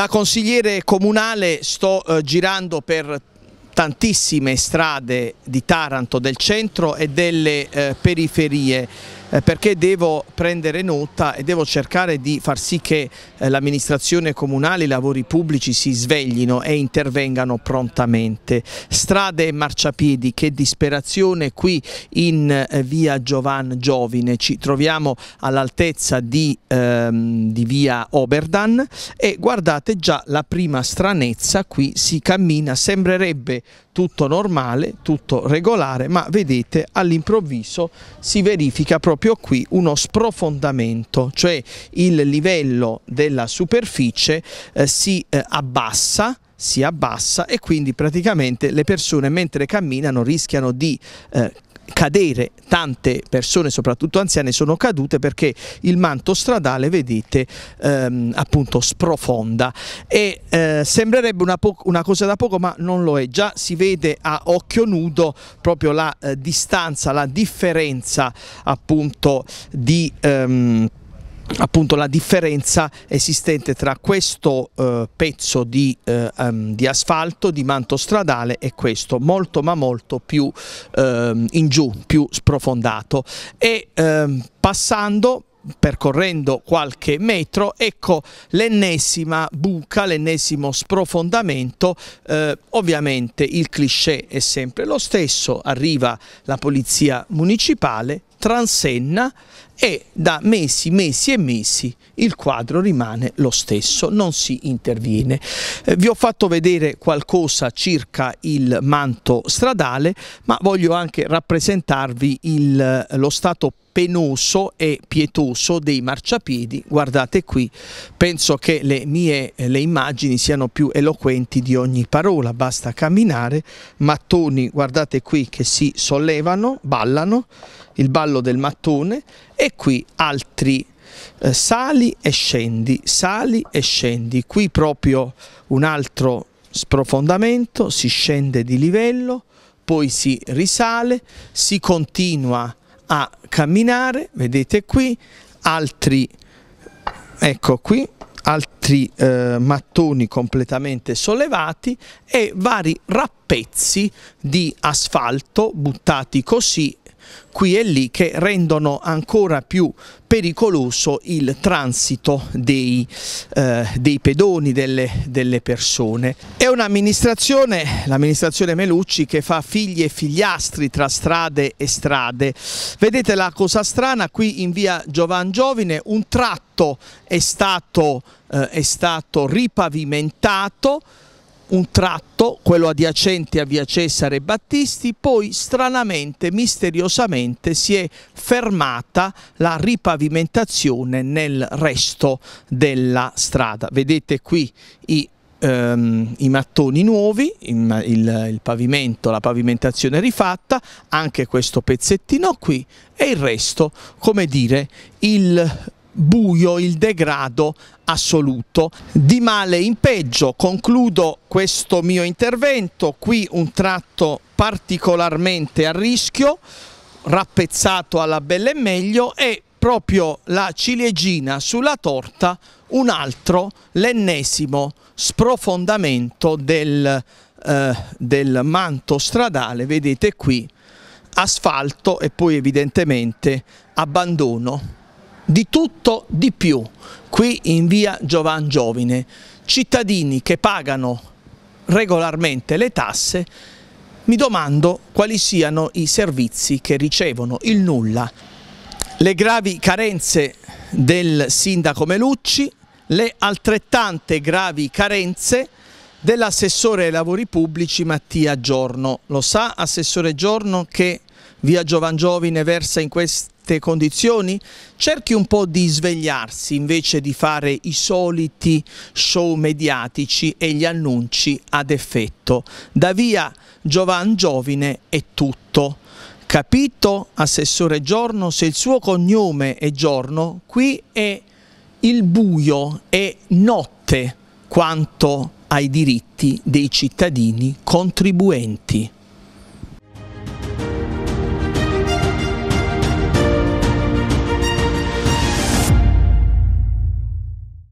Da consigliere comunale sto eh, girando per tantissime strade di Taranto, del centro e delle eh, periferie. Eh, perché devo prendere nota e devo cercare di far sì che eh, l'amministrazione comunale, i lavori pubblici si sveglino e intervengano prontamente. Strade e marciapiedi, che disperazione qui in eh, via Giovan Giovine, ci troviamo all'altezza di, ehm, di via Oberdan e guardate già la prima stranezza, qui si cammina, sembrerebbe tutto normale, tutto regolare, ma vedete all'improvviso si verifica proprio qui uno sprofondamento, cioè il livello della superficie eh, si eh, abbassa si abbassa e quindi praticamente le persone mentre camminano rischiano di eh, cadere tante persone, soprattutto anziane, sono cadute perché il manto stradale, vedete, ehm, appunto sprofonda e eh, sembrerebbe una, una, cosa da poco ma non lo è, già si vede a occhio nudo proprio la eh, distanza, la differenza appunto di... Ehm, appunto la differenza esistente tra questo eh, pezzo di, eh, um, di, asfalto, di manto stradale e questo molto ma molto più eh, in giù, più sprofondato e ehm, passando percorrendo qualche metro, ecco l'ennesima buca, l'ennesimo sprofondamento, eh, ovviamente il cliché è sempre lo stesso, arriva la polizia municipale, transenna, e da mesi, mesi e mesi il quadro rimane lo stesso, non si interviene. Eh, vi ho fatto vedere qualcosa circa il manto stradale, ma voglio anche rappresentarvi il, eh, lo stato penoso e pietoso dei marciapiedi. Guardate qui, penso che le mie eh, le immagini siano più eloquenti di ogni parola, basta camminare, mattoni, guardate qui che si sollevano, ballano, il ballo del mattone e qui altri eh, sali e scendi, sali e scendi, qui proprio un altro sprofondamento, si scende di livello, poi si risale, si continua a camminare, vedete qui, altri, ecco qui, altri eh, mattoni completamente sollevati e vari rappezzi di asfalto buttati così qui e lì che rendono ancora più pericoloso il transito dei, eh, dei pedoni, delle, delle, persone. È un'amministrazione, l'amministrazione Melucci, che fa figli e figliastri tra strade e strade. Vedete la cosa strana, qui in via Giovan Giovine un tratto è stato, eh, è stato ripavimentato, un tratto, quello adiacente a via Cesare Battisti, poi stranamente, misteriosamente si è fermata la ripavimentazione nel resto della strada. Vedete qui i Um, i mattoni nuovi, il, il, il, pavimento, la pavimentazione rifatta, anche questo pezzettino qui e il resto, come dire, il buio, il degrado assoluto. Di male in peggio concludo questo mio intervento, qui un tratto particolarmente a rischio, rappezzato alla bella e meglio e proprio la ciliegina sulla torta un altro, l'ennesimo sprofondamento del, eh, del manto stradale, vedete qui asfalto e poi evidentemente abbandono di tutto di più qui in via Giovan Giovine, cittadini che pagano regolarmente le tasse, mi domando quali siano i servizi che ricevono, il nulla. Le gravi carenze del sindaco Melucci, le altrettante gravi carenze dell'assessore ai lavori pubblici Mattia Giorno. Lo sa, assessore Giorno, che via Giovangiovine versa in questo condizioni? Cerchi un po' di svegliarsi invece di fare i soliti show mediatici e gli annunci ad effetto. Da via Giovan Giovine è tutto. Capito, Assessore Giorno, se il suo cognome è Giorno, qui è il buio, è notte quanto ai diritti dei cittadini contribuenti.